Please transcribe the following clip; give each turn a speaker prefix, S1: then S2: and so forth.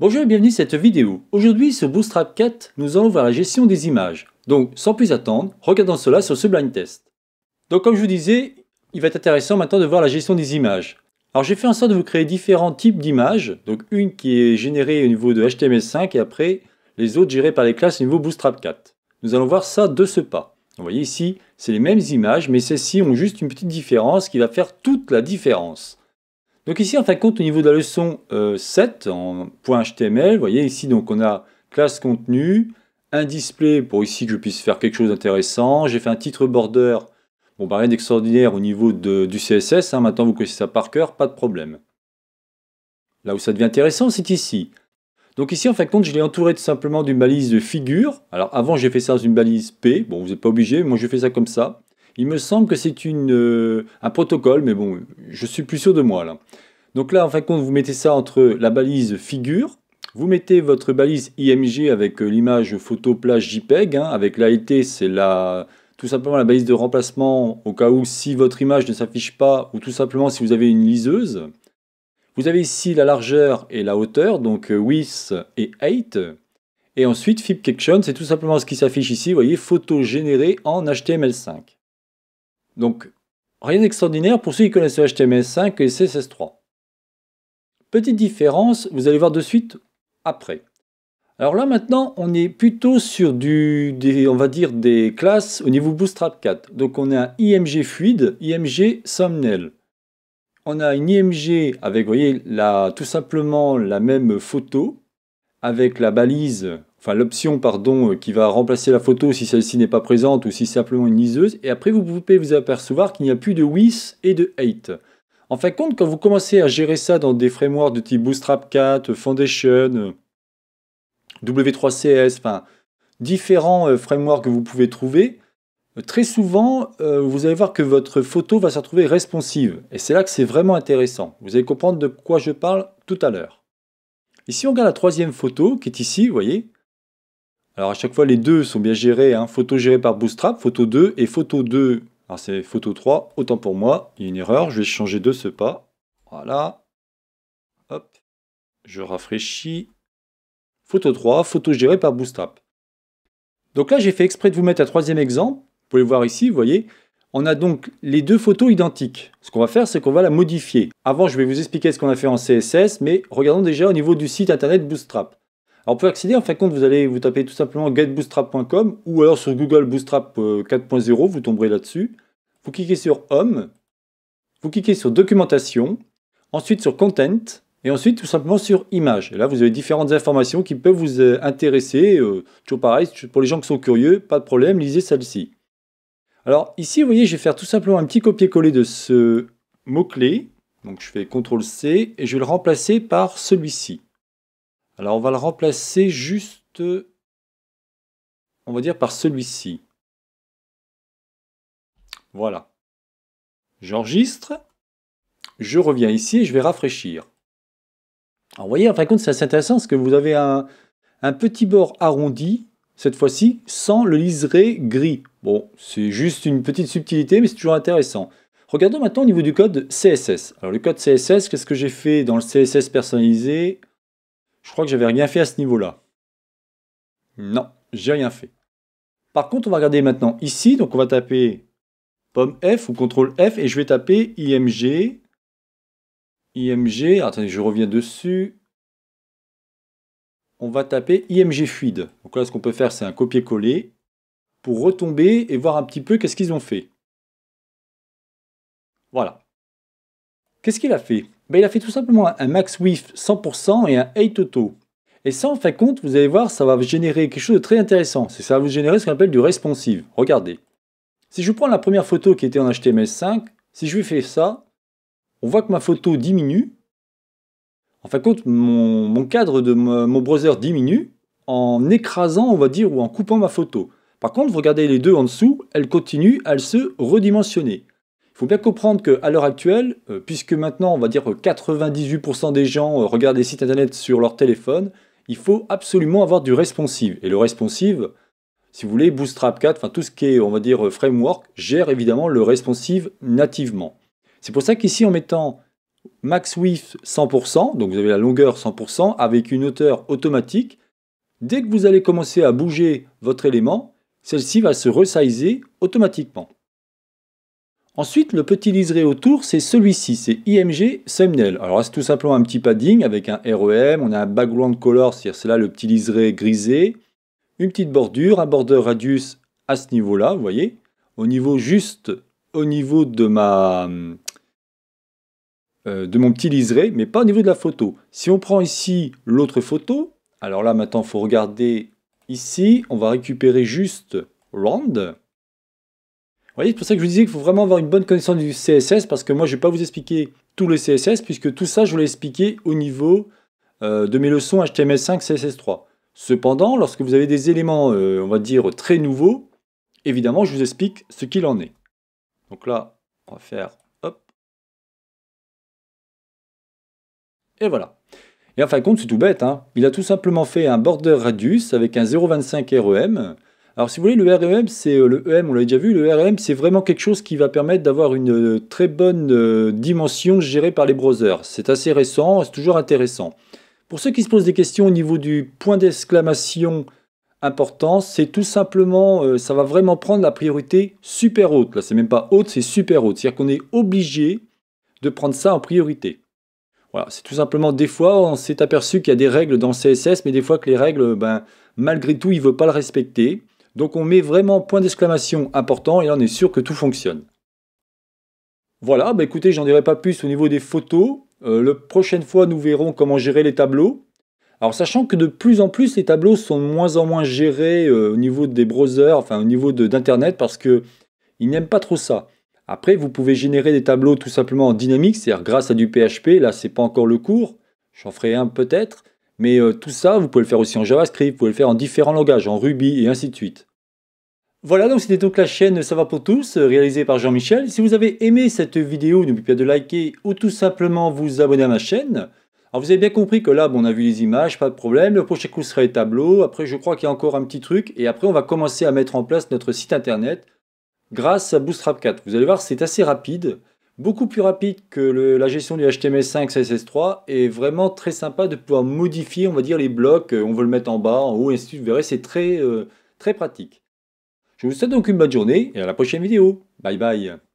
S1: Bonjour et bienvenue à cette vidéo. Aujourd'hui sur Bootstrap 4, nous allons voir la gestion des images. Donc sans plus attendre, regardons cela sur ce blind test. Donc comme je vous disais, il va être intéressant maintenant de voir la gestion des images. Alors j'ai fait en sorte de vous créer différents types d'images, donc une qui est générée au niveau de HTML5 et après les autres gérées par les classes au niveau Bootstrap 4. Nous allons voir ça de ce pas. Vous voyez ici, c'est les mêmes images, mais celles-ci ont juste une petite différence qui va faire toute la différence. Donc ici, en fin de compte, au niveau de la leçon 7, euh, en point .html, vous voyez ici, donc on a classe contenu, un display pour ici que je puisse faire quelque chose d'intéressant. J'ai fait un titre border, bon bah rien d'extraordinaire au niveau du CSS, hein. maintenant vous connaissez ça par cœur, pas de problème. Là où ça devient intéressant, c'est ici. Donc ici, en fin de compte, je l'ai entouré tout simplement d'une balise de figure. Alors avant, j'ai fait ça dans une balise P. Bon, vous n'êtes pas obligé, moi je fais ça comme ça. Il me semble que c'est euh, un protocole, mais bon, je suis plus sûr de moi là. Donc là, en fin de compte, vous mettez ça entre la balise figure, vous mettez votre balise IMG avec euh, l'image photo plage JPEG, hein. Avec avec l'AIT, c'est la, tout simplement la balise de remplacement au cas où si votre image ne s'affiche pas, ou tout simplement si vous avez une liseuse. Vous avez ici la largeur et la hauteur, donc euh, width et height. Et ensuite, fib c'est tout simplement ce qui s'affiche ici, vous voyez, photo générée en HTML5. Donc, rien d'extraordinaire pour ceux qui connaissent le HTML5 et CSS3. Petite différence, vous allez voir de suite après. Alors là maintenant, on est plutôt sur du, des, on va dire des classes au niveau Bootstrap 4. Donc on a un IMG fluide, IMG thumbnail. On a une IMG avec, vous voyez, tout simplement la même photo, avec la balise l'option pardon euh, qui va remplacer la photo si celle-ci n'est pas présente ou si c'est simplement une liseuse et après vous pouvez vous apercevoir qu'il n'y a plus de WIS et de hate. En fin de compte, quand vous commencez à gérer ça dans des frameworks de type Bootstrap 4, Foundation, W3CS, enfin différents euh, frameworks que vous pouvez trouver, euh, très souvent vous allez voir que votre photo va se retrouver responsive et c'est là que c'est vraiment intéressant. Vous allez comprendre de quoi je parle tout à l'heure. Ici, on regarde la troisième photo qui est ici, vous voyez. Alors à chaque fois, les deux sont bien gérés. Hein. Photo gérée par Bootstrap, photo 2 et photo 2. Alors c'est photo 3, autant pour moi. Il y a une erreur, je vais changer de ce pas. Voilà. Hop. Je rafraîchis. Photo 3, photo gérée par Bootstrap. Donc là, j'ai fait exprès de vous mettre un troisième exemple. Vous pouvez le voir ici, vous voyez. On a donc les deux photos identiques. Ce qu'on va faire, c'est qu'on va la modifier. Avant, je vais vous expliquer ce qu'on a fait en CSS, mais regardons déjà au niveau du site internet Bootstrap. Alors pour accéder, en fin de compte, vous allez vous taper tout simplement getbootstrap.com ou alors sur Google Bootstrap 4.0, euh, vous tomberez là-dessus. Vous cliquez sur Home, vous cliquez sur Documentation, ensuite sur Content, et ensuite tout simplement sur Images. Et là, vous avez différentes informations qui peuvent vous euh, intéresser. Euh, toujours pareil, pour les gens qui sont curieux, pas de problème, lisez celle-ci. Alors ici, vous voyez, je vais faire tout simplement un petit copier-coller de ce mot-clé. Donc je fais CTRL-C et je vais le remplacer par celui-ci. Alors on va le remplacer juste, on va dire, par celui-ci. Voilà. J'enregistre. Je reviens ici et je vais rafraîchir. Alors vous voyez, en fin de compte, c'est assez intéressant parce que vous avez un, un petit bord arrondi, cette fois-ci, sans le liseré gris. Bon, c'est juste une petite subtilité, mais c'est toujours intéressant. Regardons maintenant au niveau du code CSS. Alors le code CSS, qu'est-ce que j'ai fait dans le CSS personnalisé je crois que j'avais rien fait à ce niveau-là. Non, j'ai rien fait. Par contre, on va regarder maintenant ici. Donc, on va taper pomme F ou contrôle F et je vais taper IMG. IMG, attendez, je reviens dessus. On va taper IMG fluide. Donc là, ce qu'on peut faire, c'est un copier-coller pour retomber et voir un petit peu qu'est-ce qu'ils ont fait. Voilà. Qu'est-ce qu'il a fait ben, il a fait tout simplement un max width 100% et un 8 auto. Et ça, en fin de compte, vous allez voir, ça va générer quelque chose de très intéressant. C'est ça va vous générer ce qu'on appelle du responsive. Regardez. Si je prends la première photo qui était en HTML5, si je lui fais ça, on voit que ma photo diminue. En fin de compte, mon, mon cadre de mon browser diminue en écrasant, on va dire, ou en coupant ma photo. Par contre, vous regardez les deux en dessous, elles continuent à se redimensionner. Il faut bien comprendre qu'à l'heure actuelle, euh, puisque maintenant on va dire euh, que 98% des gens euh, regardent des sites internet sur leur téléphone, il faut absolument avoir du responsive. Et le responsive, si vous voulez, Bootstrap 4, enfin tout ce qui est, on va dire, framework, gère évidemment le responsive nativement. C'est pour ça qu'ici, en mettant max width 100%, donc vous avez la longueur 100%, avec une hauteur automatique, dès que vous allez commencer à bouger votre élément, celle-ci va se resizer automatiquement. Ensuite, le petit liseré autour, c'est celui-ci, c'est IMG SEMNEL. Alors c'est tout simplement un petit padding avec un REM, on a un background color, c'est-à-dire c'est là le petit liseré grisé, une petite bordure, un border radius à ce niveau-là, vous voyez. Au niveau juste, au niveau de ma euh, de mon petit liseré, mais pas au niveau de la photo. Si on prend ici l'autre photo, alors là maintenant il faut regarder ici, on va récupérer juste round, voyez, c'est pour ça que je vous disais qu'il faut vraiment avoir une bonne connaissance du CSS, parce que moi, je ne vais pas vous expliquer tout le CSS, puisque tout ça, je vous l'ai expliqué au niveau euh, de mes leçons HTML5, CSS3. Cependant, lorsque vous avez des éléments, euh, on va dire, très nouveaux, évidemment, je vous explique ce qu'il en est. Donc là, on va faire hop. Et voilà. Et en fin de compte, c'est tout bête. Hein. Il a tout simplement fait un border radius avec un 0,25 REM. Alors, si vous voulez, le REM, c'est euh, le EM, on l'a déjà vu, le REM, c'est vraiment quelque chose qui va permettre d'avoir une euh, très bonne euh, dimension gérée par les browsers. C'est assez récent, c'est toujours intéressant. Pour ceux qui se posent des questions au niveau du point d'exclamation important, c'est tout simplement, ça va vraiment prendre la priorité super haute. Là, c'est même pas haute, c'est super haute. C'est-à-dire qu'on est obligé de prendre ça en priorité. Voilà, c'est tout simplement des fois on s'est aperçu qu'il y a des règles dans le CSS, mais des fois que les règles, ben, malgré tout, il ne veut pas le respecter. Donc on met vraiment point d'exclamation important et on est sûr que tout fonctionne. Voilà, bah écoutez, j'en dirai pas plus au niveau des photos. Euh, la prochaine fois, nous verrons comment gérer les tableaux. Alors sachant que de plus en plus, les tableaux sont moins en moins gérés euh, au niveau des browsers, enfin au niveau d'Internet, parce qu'ils n'aiment pas trop ça. Après, vous pouvez générer des tableaux tout simplement en dynamique, c'est-à-dire grâce à du PHP. Là, c'est pas encore le cours. J'en ferai un peut-être. Mais euh, tout ça, vous pouvez le faire aussi en JavaScript, vous pouvez le faire en différents langages, en Ruby et ainsi de suite. Voilà, donc c'était donc la chaîne Ça va pour tous, euh, réalisée par Jean-Michel. Si vous avez aimé cette vidéo, n'oubliez pas de liker ou tout simplement vous abonner à ma chaîne. Alors vous avez bien compris que là, bon, on a vu les images, pas de problème. Le prochain coup sera les tableaux. Après, je crois qu'il y a encore un petit truc. Et après, on va commencer à mettre en place notre site internet grâce à Bootstrap 4. Vous allez voir, c'est assez rapide beaucoup plus rapide que la gestion du HTML5 CSS3 et vraiment très sympa de pouvoir modifier, on va dire, les blocs, euh, on veut le mettre en bas, en haut, et ainsi de suite. Vous verrez, c'est très, euh, très pratique. Je vous souhaite donc une bonne journée et à la prochaine vidéo. Bye bye